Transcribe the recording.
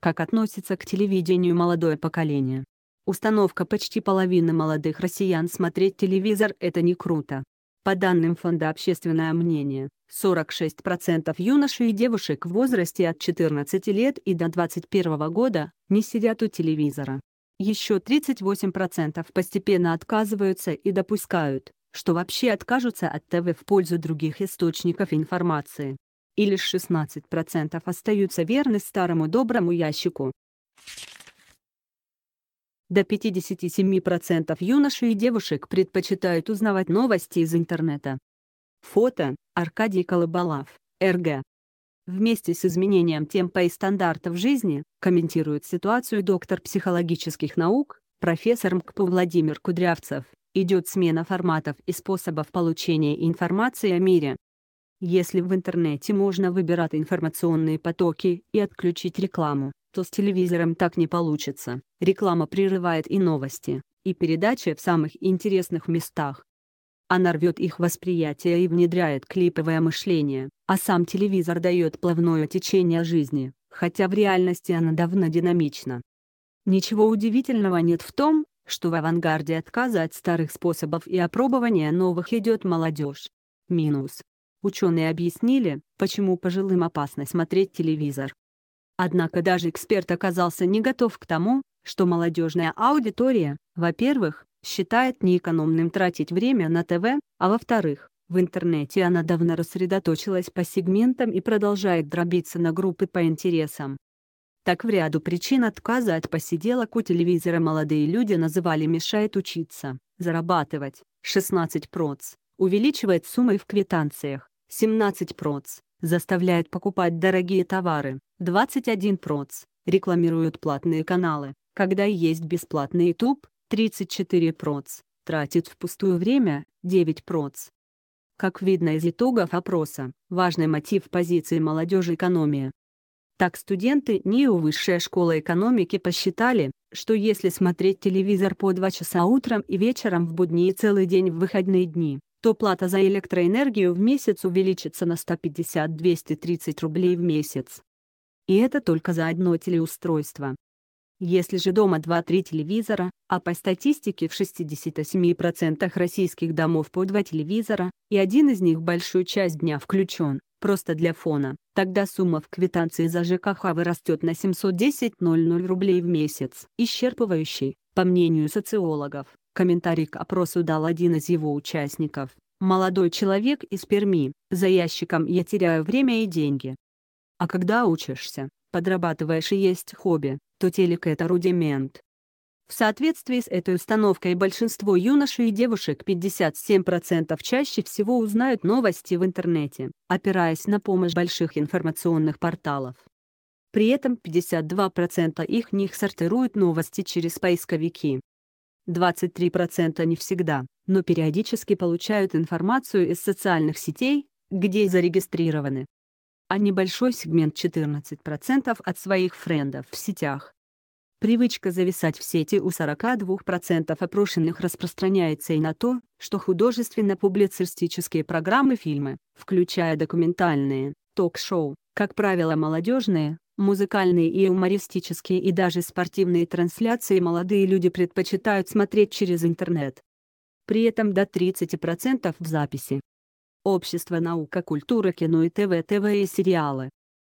как относится к телевидению молодое поколение. Установка почти половины молодых россиян смотреть телевизор – это не круто. По данным Фонда «Общественное мнение», 46% юношей и девушек в возрасте от 14 лет и до 21 года не сидят у телевизора. Еще 38% постепенно отказываются и допускают, что вообще откажутся от ТВ в пользу других источников информации и лишь 16% остаются верны старому доброму ящику. До 57% юношей и девушек предпочитают узнавать новости из интернета. Фото Аркадий Колыбалав, РГ. Вместе с изменением темпа и стандартов жизни, комментирует ситуацию доктор психологических наук, профессор МКПУ Владимир Кудрявцев, идет смена форматов и способов получения информации о мире. Если в интернете можно выбирать информационные потоки и отключить рекламу, то с телевизором так не получится. Реклама прерывает и новости, и передачи в самых интересных местах. Она рвет их восприятие и внедряет клиповое мышление, а сам телевизор дает плавное течение жизни, хотя в реальности она давно динамична. Ничего удивительного нет в том, что в авангарде отказа от старых способов и опробования новых идет молодежь. Минус. Ученые объяснили, почему пожилым опасно смотреть телевизор. Однако даже эксперт оказался не готов к тому, что молодежная аудитория, во-первых, считает неэкономным тратить время на ТВ, а во-вторых, в интернете она давно рассредоточилась по сегментам и продолжает дробиться на группы по интересам. Так в ряду причин отказа от посиделок у телевизора молодые люди называли «мешает учиться», «зарабатывать», «16 проц», увеличивает суммы в квитанциях 17 проц, заставляет покупать дорогие товары 21 проц, рекламируют платные каналы, когда есть бесплатный YouTube 34 проц, тратит впустую время 9 проц. Как видно из итогов опроса, важный мотив позиции молодежи экономия. Так студенты НИУ Высшая школа экономики посчитали, что если смотреть телевизор по 2 часа утром и вечером в будни и целый день в выходные дни, то плата за электроэнергию в месяц увеличится на 150-230 рублей в месяц. И это только за одно телеустройство. Если же дома 2-3 телевизора, а по статистике в 67% российских домов по 2 телевизора, и один из них большую часть дня включен, просто для фона, тогда сумма в квитанции за ЖКХ вырастет на 710 рублей в месяц, исчерпывающий, по мнению социологов, Комментарий к опросу дал один из его участников, молодой человек из Перми, за ящиком я теряю время и деньги. А когда учишься, подрабатываешь и есть хобби, то телек это рудимент. В соответствии с этой установкой большинство юношей и девушек 57% чаще всего узнают новости в интернете, опираясь на помощь больших информационных порталов. При этом 52% их них сортируют новости через поисковики, 23% не всегда, но периодически получают информацию из социальных сетей, где зарегистрированы. А небольшой сегмент 14% от своих френдов в сетях. Привычка зависать в сети у 42% опрошенных распространяется и на то, что художественно-публицистические программы фильмы, включая документальные, ток-шоу, как правило молодежные, Музыкальные и юмористические и даже спортивные трансляции молодые люди предпочитают смотреть через интернет. При этом до 30% в записи. Общество наука, культура, кино и ТВ, ТВ и сериалы.